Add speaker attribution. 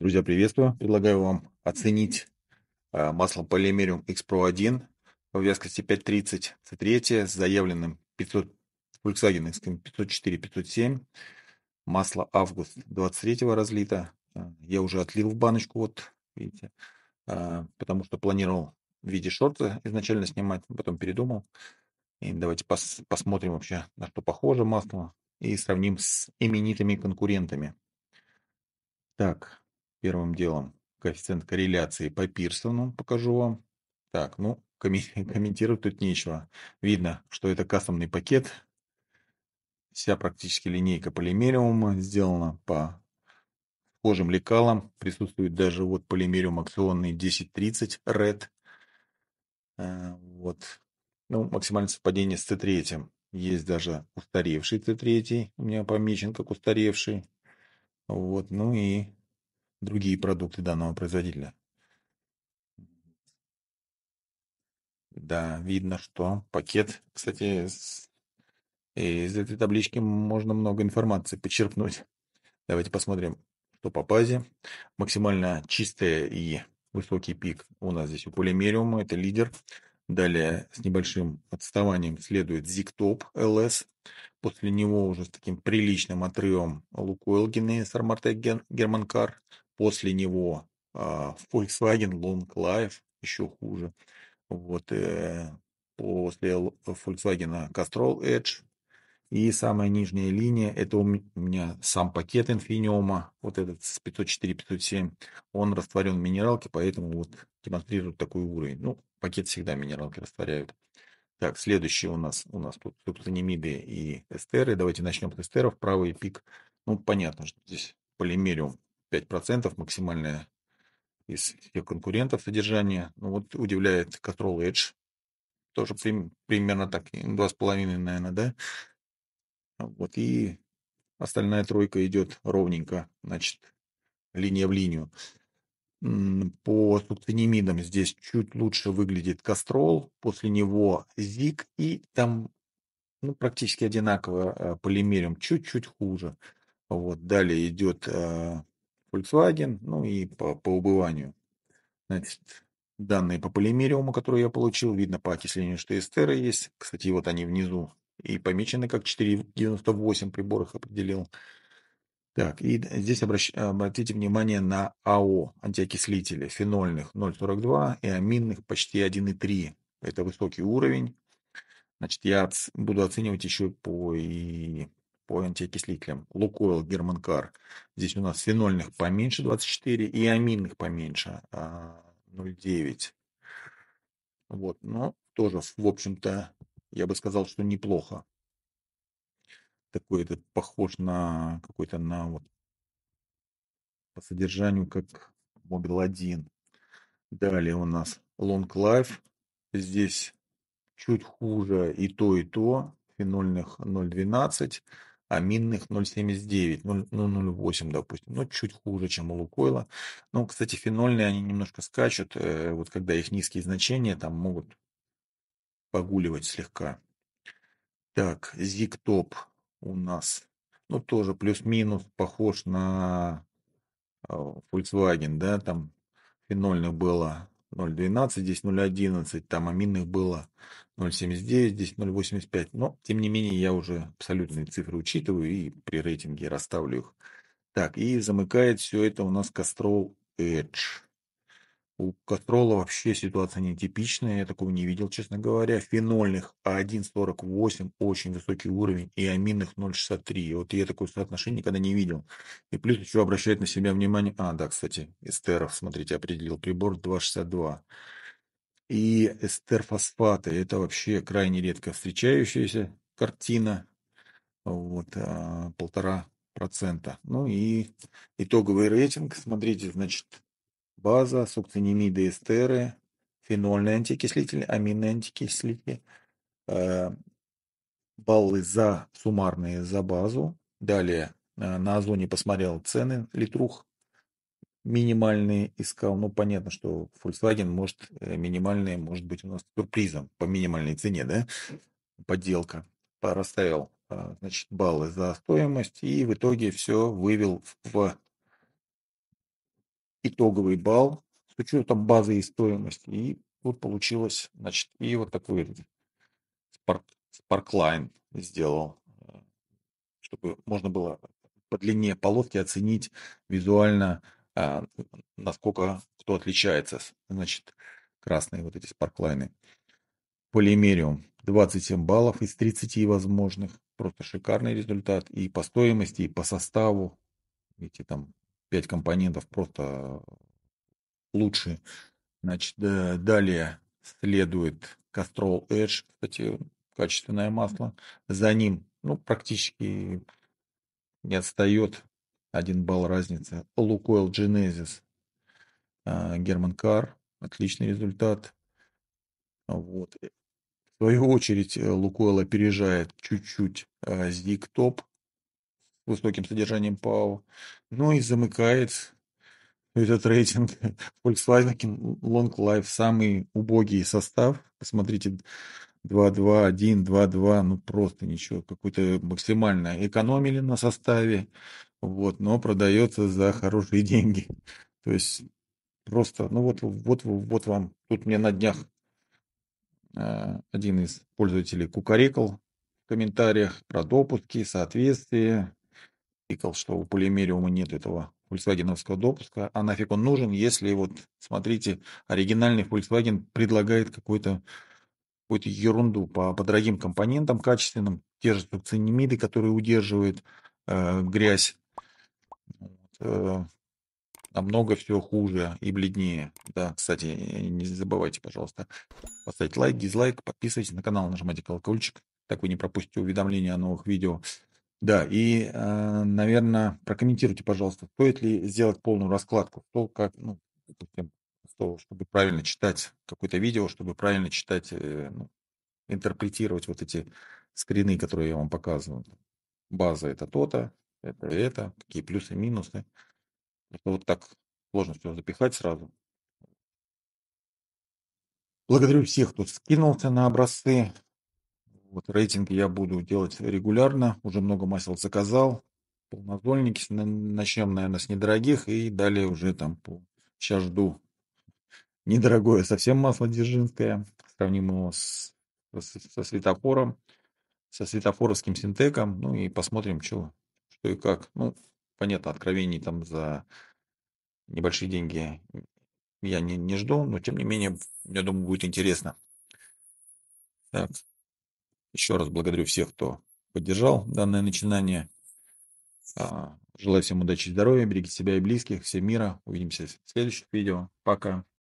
Speaker 1: Друзья, приветствую. Предлагаю вам оценить э, масло полимериум X-Pro 1 в вязкости 5.30 C3 с заявленным 500, Volkswagen X504-507. Масло август 23 разлито. Э, я уже отлил в баночку, вот видите, э, потому что планировал в виде шорта изначально снимать, потом передумал. И давайте пос посмотрим вообще, на что похоже масло и сравним с именитыми конкурентами. Так, первым делом коэффициент корреляции по Пирсону покажу вам. Так, ну, комментировать тут нечего. Видно, что это кастомный пакет. Вся практически линейка полимериума сделана по схожим лекалам. Присутствует даже вот полимериум акционный 1030 RED. Э, вот. Ну, максимальное совпадение с C3. Есть даже устаревший C3. У меня помечен как устаревший. Вот, ну и другие продукты данного производителя. Да, видно, что пакет, кстати, из этой таблички можно много информации почерпнуть. Давайте посмотрим, что по базе. Максимально чистая и высокий пик у нас здесь у полимериума, это лидер. Далее с небольшим отставанием следует Zigtop LS. После него уже с таким приличным отрывом Лукойл Генеис Армартек Германкар после него а, Volkswagen Long Life, еще хуже. Вот, э, после Volkswagen Castrol Edge. И самая нижняя линия, это у меня сам пакет Infinium, вот этот с 504-507, он растворен в минералке, поэтому вот демонстрирует такой уровень. Ну, пакет всегда минералки растворяют. Так, следующий у нас, у нас тут анимиды и эстеры. Давайте начнем с эстеров. Правый пик, ну, понятно, что здесь полимериум 5% максимальное из ее конкурентов содержания. Ну, вот удивляет Control Edge. Тоже при, примерно так, 2,5, наверное, да? Вот и остальная тройка идет ровненько, значит, линия в линию. По субцинемидам здесь чуть лучше выглядит Кастрол, после него Зик, и там ну, практически одинаково э, полимериум, чуть-чуть хуже. Вот, далее идет э, Volkswagen, ну и по, по убыванию. Значит, данные по полимериуму, которые я получил, видно по окислению, что эстера есть. Кстати, вот они внизу и помечены как 4,98 приборах определил. Так, и здесь обращ... обратите внимание на АО, антиокислители, фенольных 0,42 и аминных почти 1,3. Это высокий уровень. Значит, я буду оценивать еще по и по антиокислителям. Лукойл, Германкар. Здесь у нас фенольных поменьше 24 и аминных поменьше 0,9. А, вот, но ну, тоже, в общем-то, я бы сказал, что неплохо. Такой этот похож на какой-то на вот по содержанию как Мобил 1. Далее у нас Long Life. Здесь чуть хуже и то, и то. Фенольных 0,12 а минных 0,79, 0,08, ну, ну, допустим. Но ну, чуть хуже, чем у Лукойла. Но, кстати, фенольные, они немножко скачут. Э, вот когда их низкие значения, там могут погуливать слегка. Так, Зигтоп у нас. Ну, тоже плюс-минус похож на э, Volkswagen, да, там фенольных было 0.12, здесь 0.11, там аминных было 0,79, здесь 0,85. Но, тем не менее, я уже абсолютные цифры учитываю и при рейтинге расставлю их. Так, и замыкает все это у нас Кастрол Edge. У Кастрола вообще ситуация нетипичная, я такого не видел, честно говоря. Фенольных А1,48 очень высокий уровень и аминных 0,63. Вот я такое соотношение никогда не видел. И плюс еще обращает на себя внимание... А, да, кстати, эстеров, смотрите, определил прибор 262 и эстерфосфаты. Это вообще крайне редко встречающаяся картина. Вот, а, полтора процента. Ну и итоговый рейтинг. Смотрите, значит, база, сукцинимиды, эстеры, фенольные антикислители, аминные антикислители, а, баллы за суммарные за базу. Далее а, на озоне посмотрел цены литрух минимальные искал. Ну, понятно, что Volkswagen может э, минимальные, может быть у нас сюрпризом по минимальной цене, да, подделка. Расставил, а, значит, баллы за стоимость и в итоге все вывел в итоговый балл с учетом базы и стоимости. И вот получилось, значит, и вот такой спарк, спарклайн сделал, э, чтобы можно было по длине полоски оценить визуально а, насколько кто отличается. Значит, красные вот эти спарклайны. Полимериум 27 баллов из 30 возможных. Просто шикарный результат. И по стоимости, и по составу. Видите, там 5 компонентов просто лучше. Значит, далее следует Castrol Edge. Кстати, качественное масло. За ним, ну, практически не отстает один балл разницы. Лукойл Genesis. А, Герман Кар. Отличный результат. Вот. В свою очередь э, Лукойл опережает чуть-чуть а, Зиг Топ с высоким содержанием ПАО. Ну и замыкает этот рейтинг Volkswagen Long Life. Самый убогий состав. Посмотрите, 2-2, 1, 2-2, ну просто ничего, какой-то максимально экономили на составе вот, но продается за хорошие деньги. То есть просто, ну вот, вот, вот вам, тут мне на днях э, один из пользователей кукарекал в комментариях про допуски, соответствие, Пикал, что у полимериума нет этого фольксвагеновского допуска, а нафиг он нужен, если вот, смотрите, оригинальный Volkswagen предлагает какую то какую-то ерунду по, по дорогим компонентам качественным, те же цинемиды, которые удерживают э, грязь, э, намного все хуже и бледнее. Да, кстати, э, не забывайте, пожалуйста, поставить лайк, дизлайк, подписывайтесь на канал, нажимайте колокольчик, так вы не пропустите уведомления о новых видео. Да, и, э, наверное, прокомментируйте, пожалуйста, стоит ли сделать полную раскладку, то как, ну, чтобы правильно читать какое-то видео, чтобы правильно читать, э, ну, интерпретировать вот эти скрины, которые я вам показываю. База это то-то, это, это, какие плюсы, минусы. вот так сложно все запихать сразу. Благодарю всех, кто скинулся на образцы. Вот рейтинг я буду делать регулярно. Уже много масел заказал. Полнозольники начнем, наверное, с недорогих. И далее уже там по... Сейчас жду недорогое совсем масло Дзержинское. Сравним с, со, со светофором, со светофоровским синтеком. Ну и посмотрим, что что и как. Ну, понятно, откровений там за небольшие деньги я не, не жду, но тем не менее, я думаю, будет интересно. Так. Еще раз благодарю всех, кто поддержал данное начинание. А, желаю всем удачи и здоровья, берегите себя и близких, всем мира. Увидимся в следующих видео. Пока.